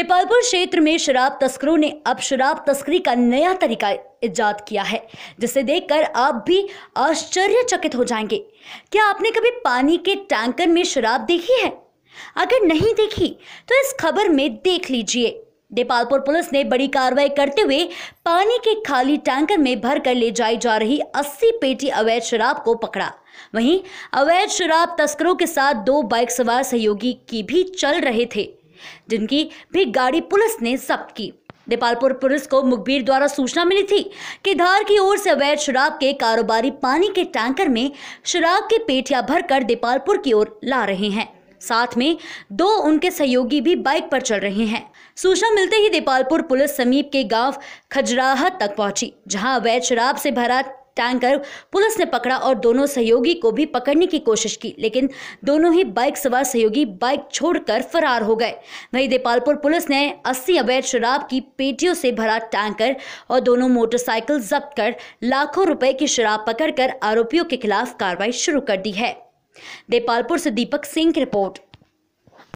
नेपालपुर क्षेत्र में शराब तस्करों ने अब शराब तस्करी का नया तरीका इजाद किया है जिसे देखकर आप भी आश्चर्यचकित हो जाएंगे क्या आपने कभी पानी के टैंकर में शराब देखी है अगर नहीं देखी तो इस खबर में देख लीजिए नेपालपुर पुलिस ने बड़ी कार्रवाई करते हुए पानी के खाली टैंकर में भर कर ले जाई जा रही 80 पेटी अवैध शराब को पकड़ा वहीं अवैध शराब तस्करों के साथ दो बाइक सवार सहयोगी की भी चल रहे थे जिनकी भी गाड़ी पुलिस ने जब्त की नेपालपुर पुलिस को मुखबिर द्वारा सूचना मिली थी कि धार की ओर से अवैध शराब के कारोबारी पानी के टैंकर में शराब की पेटियां भरकर नेपालपुर की ओर ला रहे हैं साथ में दो उनके सहयोगी भी बाइक पर चल रहे हैं सूचना मिलते ही देपालपुर पुलिस समीप के गांव खजराहा तक पहुंची जहां अवैध शराब से भरा टैंकर पुलिस ने पकड़ा और दोनों सहयोगी को भी पकड़ने की कोशिश की लेकिन दोनों ही बाइक सवार सहयोगी बाइक छोड़कर फरार हो गए वहीं देपालपुर पुलिस ने 80 अवैध शराब की पेटियों से भरा टैंकर और दोनों मोटरसाइकिल जब्त कर लाखों रुपए की शराब पकड़कर आरोपियों के खिलाफ कार्रवाई शुरू कर दी है देपालपुर से दीपक सिंह की रिपोर्ट